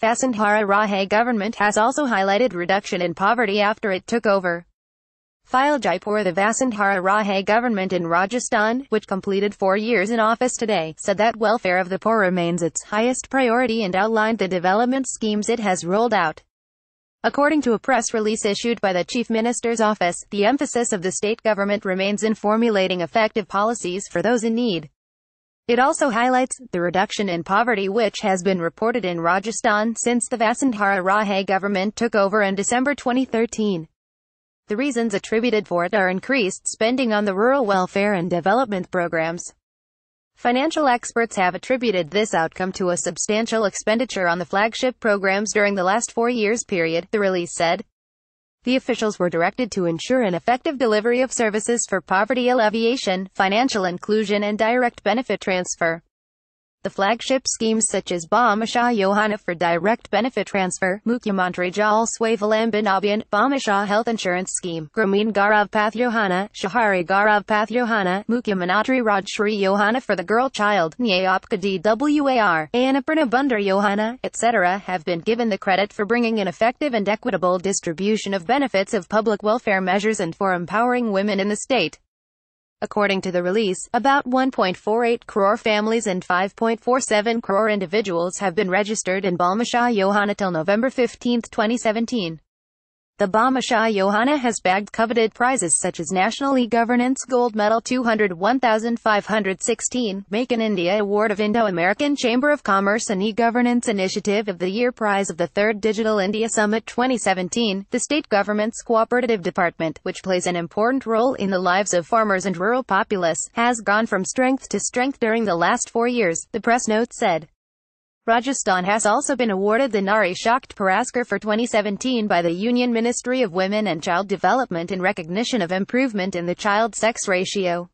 Vasundhara Rahe government has also highlighted reduction in poverty after it took over. File Jaipur The Vasundhara Rahe government in Rajasthan, which completed four years in office today, said that welfare of the poor remains its highest priority and outlined the development schemes it has rolled out. According to a press release issued by the Chief Minister's office, the emphasis of the state government remains in formulating effective policies for those in need. It also highlights the reduction in poverty which has been reported in Rajasthan since the Vasundhara Rahe government took over in December 2013. The reasons attributed for it are increased spending on the rural welfare and development programs. Financial experts have attributed this outcome to a substantial expenditure on the flagship programs during the last four years period, the release said. The officials were directed to ensure an effective delivery of services for poverty alleviation, financial inclusion and direct benefit transfer. The flagship schemes such as Bhamashah Yohana for direct benefit transfer, Mukhyamantri Jal Swavalambhan Abhiyan, Bhamashah Health Insurance Scheme, Grameen Garav Path Yohana, Shahari Garav Path Yohana, Mukhyamantri Rajshri Yohana for the girl child, Nyayopka DWAR, Annapurna Bunder Yohana, etc. have been given the credit for bringing an effective and equitable distribution of benefits of public welfare measures and for empowering women in the state. According to the release, about 1.48 crore families and 5.47 crore individuals have been registered in Balmashah Johanna till November 15, 2017. The Bombashah Johanna has bagged coveted prizes such as National E-Governance Gold Medal 201516, Make in India Award of Indo-American Chamber of Commerce and E-Governance Initiative of the Year Prize of the Third Digital India Summit 2017, the state government's cooperative department, which plays an important role in the lives of farmers and rural populace, has gone from strength to strength during the last four years, the press note said. Rajasthan has also been awarded the Nari Shakti Puraskar for 2017 by the Union Ministry of Women and Child Development in recognition of improvement in the child-sex ratio.